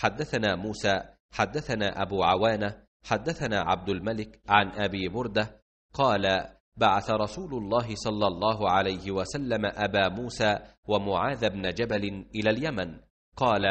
حدثنا موسى حدثنا ابو عوانه حدثنا عبد الملك عن ابي برده قال بعث رسول الله صلى الله عليه وسلم ابا موسى ومعاذ بن جبل الى اليمن قال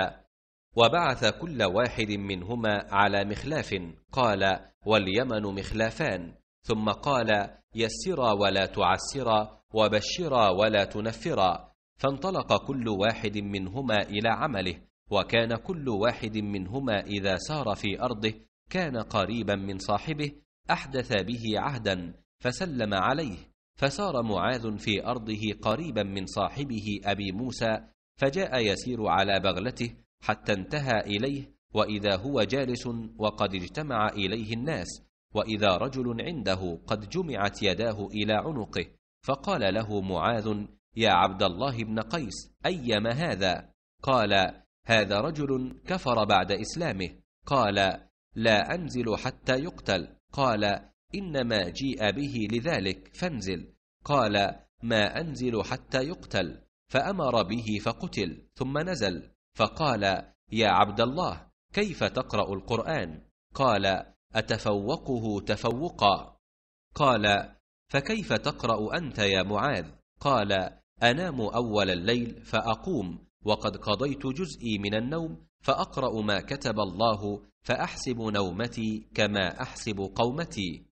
وبعث كل واحد منهما على مخلاف قال واليمن مخلافان ثم قال يسرا ولا تعسرا وبشرا ولا تنفرا فانطلق كل واحد منهما الى عمله وكان كل واحد منهما اذا سار في ارضه كان قريبا من صاحبه احدث به عهدا فسلم عليه فسار معاذ في ارضه قريبا من صاحبه ابي موسى فجاء يسير على بغلته حتى انتهى اليه واذا هو جالس وقد اجتمع اليه الناس واذا رجل عنده قد جمعت يداه الى عنقه فقال له معاذ يا عبد الله بن قيس ايما هذا قال هذا رجل كفر بعد إسلامه قال لا أنزل حتى يقتل قال إنما جيء به لذلك فانزل قال ما أنزل حتى يقتل فأمر به فقتل ثم نزل فقال يا عبد الله كيف تقرأ القرآن قال أتفوقه تفوقا قال فكيف تقرأ أنت يا معاذ قال أنام أول الليل فأقوم وقد قضيت جزئي من النوم فاقرا ما كتب الله فاحسب نومتي كما احسب قومتي